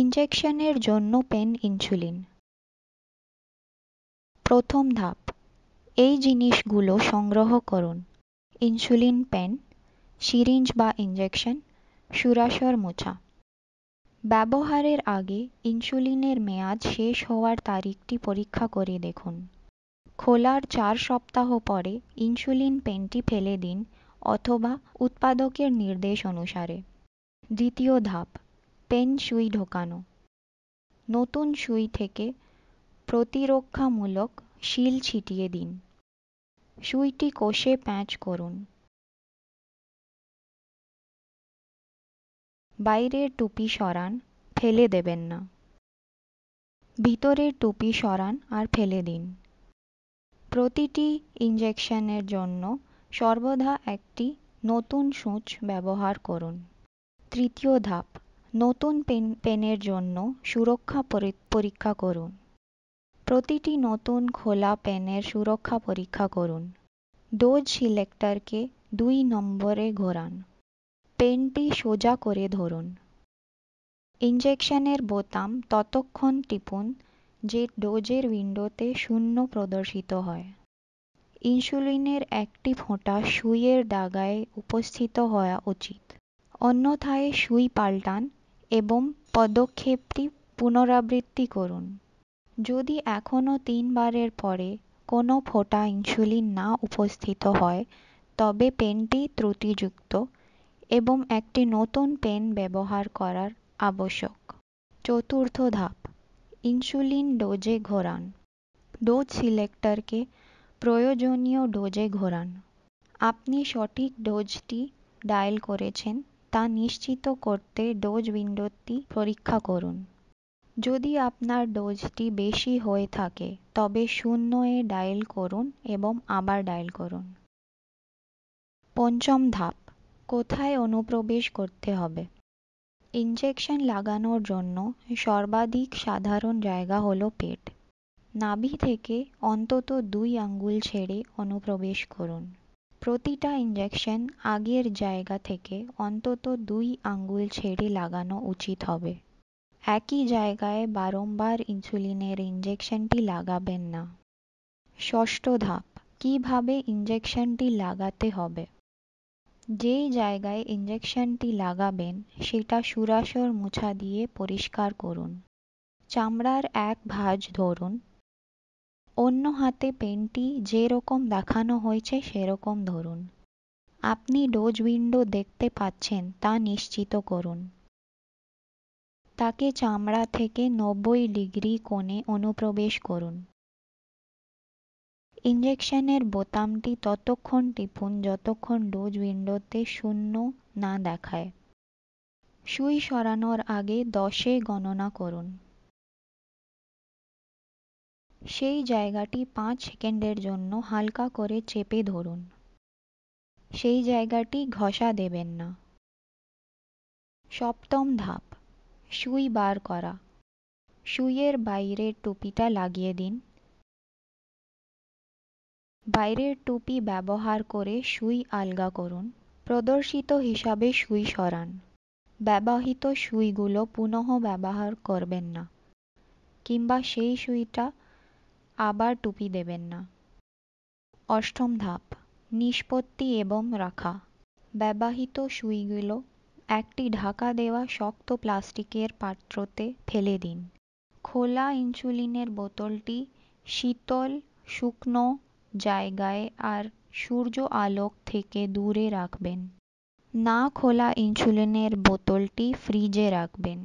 ইনজেকশনের জন্য pen insulin প্রথম ধাপ এই জিনিসগুলো সংগ্রহ করুন ইনসুলিন পেন সিরিঞ্জ বা ইনজেকশন সুরাসর মোছা ব্যবহারের আগে ইনসুলিনের মেয়াদ শেষ হওয়ার তারিখটি পরীক্ষা করে দেখুন খোলার চার সপ্তাহ পরে ইনসুলিন পেনটি ফেলে দিন অথবা উৎপাদকের নির্দেশ অনুসারে দ্বিতীয় ধাপ পেন সুই ঢোকানো নতুন সুই থেকে প্রতিরক্ষামূলক শিল ছিটিয়ে দিন সুইটি কষে প্যাঁচ করুন বাইরের টুপি সরান ফেলে দেবেন না ভিতরের টুপি সরান আর ফেলে দিন প্রতিটি ইঞ্জেকশনের জন্য সর্বদা একটি নতুন সূচ ব্যবহার করুন তৃতীয় ধাপ নতুন পেন পেনের জন্য সুরক্ষা পরীক্ষা করুন প্রতিটি নতুন খোলা পেনের সুরক্ষা পরীক্ষা করুন ডোজ সিলেক্টরকে দুই নম্বরে ঘোরান পেনটি সোজা করে ধরুন ইঞ্জেকশনের বোতাম ততক্ষণ টিপুন যে ডোজের উইন্ডোতে শূন্য প্রদর্শিত হয় ইনসুলিনের একটি ফোঁটা সুইয়ের ডাগায় উপস্থিত হওয়া উচিত অন্যথায় সুই পাল্টান এবং পদক্ষেপটি পুনরাবৃত্তি করুন যদি এখনও তিনবারের পরে কোনও ফোঁটা ইনসুলিন না উপস্থিত হয় তবে পেনটি ত্রুটিযুক্ত এবং একটি নতুন পেন ব্যবহার করার আবশ্যক চতুর্থ ধাপ ইনসুলিন ডোজে ঘোরান ডোজ সিলেক্টরকে প্রয়োজনীয় ডোজে ঘোরান আপনি সঠিক ডোজটি ডায়াল করেছেন তা নিশ্চিত করতে ডোজ উইন্ডোটি পরীক্ষা করুন যদি আপনার ডোজটি বেশি হয়ে থাকে তবে শূন্য এ ডায়াল করুন এবং আবার ডায়াল করুন পঞ্চম ধাপ কোথায় অনুপ্রবেশ করতে হবে ইনজেকশন লাগানোর জন্য সর্বাধিক সাধারণ জায়গা হলো পেট নাভি থেকে অন্তত দুই আঙ্গুল ছেড়ে অনুপ্রবেশ করুন প্রতিটা ইনজেকশন আগের জায়গা থেকে অন্তত দুই আঙুল ছেড়ে লাগানো উচিত হবে একই জায়গায় বারংবার ইনসুলিনের ইনজেকশনটি লাগাবেন না ষষ্ঠ ধাপ কিভাবে ইনজেকশনটি লাগাতে হবে যেই জায়গায় ইনজেকশনটি লাগাবেন সেটা সুরাসর মোছা দিয়ে পরিষ্কার করুন চামড়ার এক ভাঁজ ধরুন অন্য হাতে পেনটি যেরকম দেখানো হয়েছে সেরকম ধরুন আপনি ডোজ উইন্ডো দেখতে পাচ্ছেন তা নিশ্চিত করুন তাকে চামড়া থেকে নব্বই ডিগ্রি কোণে অনুপ্রবেশ করুন ইঞ্জেকশনের বোতামটি ততক্ষণ টিপুন যতক্ষণ ডোজ উইন্ডোতে শূন্য না দেখায় সুই সরানোর আগে দশে গণনা করুন সেই জায়গাটি পাঁচ সেকেন্ডের জন্য হালকা করে চেপে ধরুন সেই জায়গাটি ঘষা দেবেন না সপ্তম ধাপ সুই বার করা সুইয়ের বাইরের টুপিটা লাগিয়ে দিন বাইরের টুপি ব্যবহার করে সুই আলগা করুন প্রদর্শিত হিসাবে সুই সরান ব্যবহৃত সুইগুলো পুনঃ ব্যবহার করবেন না কিংবা সেই সুইটা আবার টুপি দেবেন না অষ্টম ধাপ নিষ্পত্তি এবং রাখা ব্যবহৃত সুইগুলো একটি ঢাকা দেওয়া শক্ত প্লাস্টিকের পাত্রতে ফেলে দিন খোলা ইনসুলিনের বোতলটি শীতল শুকনো জায়গায় আর সূর্য আলোক থেকে দূরে রাখবেন না খোলা ইনসুলিনের বোতলটি ফ্রিজে রাখবেন